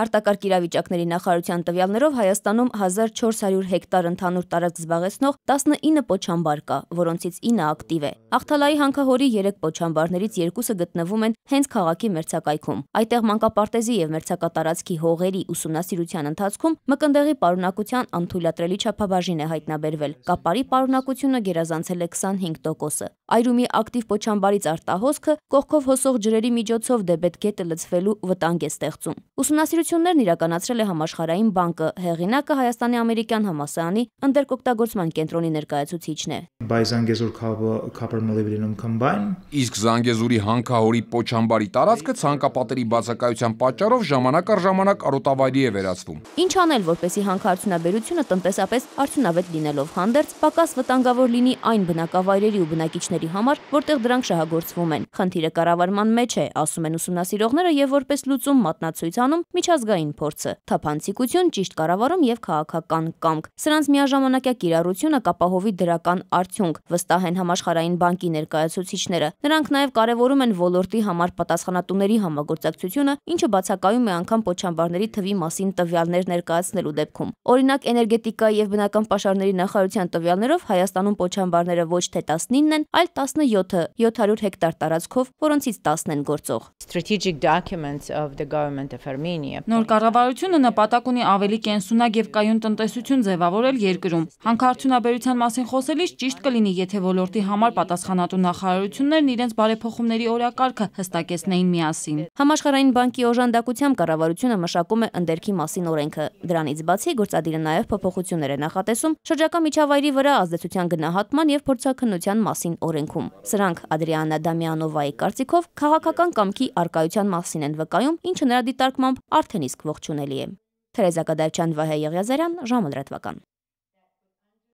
Արտակարգ իրավիճակների նախարարության տվյալներով Հայաստանում 1400 հեկտար ընդհանուր տարածք զբաղեցնող 19 պոչամբար կա, որոնցից 9 ակտիվ է։ Աղթալայի հանքահորի 3 պոչամբարներից երկուսը գտնվում են հենց քաղաքի մերձակայքում։ Այդտեղ մանկապարտեզի եւ մերձակատարածքի հողերի ուսումնասիրության ընթացքում մկնդեղի պարունակության անթույլատրելի չափաբաժին է հայտնաբերվել։ Կապարի պարունակությունը գերազանցել է 25%-ը։ Այրումի ակտիվ պոչամբարից արտահոսքը կողքով հոսող ջրերի միջոցով Դեբետգետը լցվելու վտանգ է ստեղծում։ Ուսումնասիրության Ուսումնասիրություններն իրականացրել է Համաշխարհային բանկը։ Հեղինակը Հայաստանի ամերիկյան համասարանի ընդերկօգտագործման կենտրոնի ներկայացուցիչն է։ By Zangezur Copper Molybdenum Combine։ Իսկ Զանգեզուրի հանքահորի պոչամբարի տարածքը ցանկապատերի բացակայության պատճառով ժամանակ առ ժամանակ արոտավայրի է վերածվում։ Ինչ անել, որպեսզի հանքարդյունաբերությունը տնտեսապես արդյունավետ լինելով հանդերձ պակաս վտանգավոր լինի այն բնակավայրերի ու բնակիչների համար, որտեղ դրանք շահագործվում են։ Խնդիրը կառավարման մեջ է, ասում են ուսումնասիրողները, եւ որպես լուծում մատնացույց անում միջ միջազգային փորձը, թափանցիկություն, ճիշտ կառավարում եւ քաղաքական կամք։ Սրանց միաժամանակյա կիրառությունը կապահովի դրական արդյունք, վստահ են համաշխարհային բանկի ներկայացուցիչները։ Նրանք նաեւ կարևորում են ոլորտի համար պատասխանատուների համագործակցությունը, ինչը բացակայում է անգամ փոխանցարների թվի մասին տվյալներ ներկայացնելու դեպքում։ Օրինակ, էներգետիկայի եւ բնական պաշարների նախարարության տվյալներով Հայաստանում փոխանցարները ոչ թե 19-ն են, այլ 17-ը 700 հեկտար տարածքով, որոնցից 10-ն են գործող։ Strategic documents of the government of Armenia է։ Նոր կառավարությունը նպատակ ունի ավելի կենսունակ եւ կայուն տնտեսություն ձևավորել երկրում։ Հանքարդյունաբերության մասին խոսելիս ճիշտ կլինի, եթե ոլորտի համար պատասխանատու նախարարություններն իրենց բարեփոխումների օրակարգը հստակեցնեին միասին։ Համաշխարհային բանկի օժանդակությամբ կառավարությունը մշակում է ընդերքի մասին օրենքը։ Դրանից բացի գործադիրը նաև փոփոխություններ է նախատեսում շրջակա միջավայրի վրա ազդեցության գնահատման եւ փորձաքննության մասին օրենքում։ Սրանք Ադրիանա Դամիանովայի կարծիքով քաղաքական կամքի արկայության մասին են վկայում, ինչը նրա դիտարկմամբ արդեն իսկ ողջունելի է։ Թերեզա Կադարչյան, Վահե Եղիազարյան, ժամը լրատվական։